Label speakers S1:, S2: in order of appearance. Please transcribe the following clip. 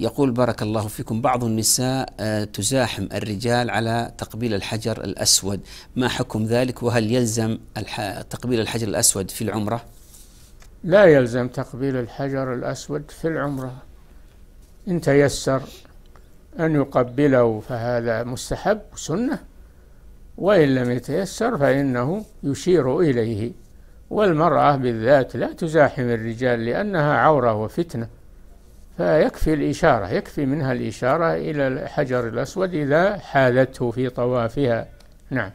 S1: يقول بارك
S2: الله فيكم بعض النساء آه، تزاحم الرجال على تقبيل الحجر الأسود ما حكم ذلك وهل يلزم تقبيل الحجر الأسود في العمرة
S3: لا يلزم تقبيل الحجر الأسود في العمرة إن تيسر أن يقبله فهذا مستحب سنة وإن لم يتيسر فإنه يشير إليه والمرأة بالذات لا تزاحم الرجال لأنها عورة وفتنة فيكفي الإشارة يكفي منها الإشارة إلى الحجر الأسود إذا حالته في طوافها نعم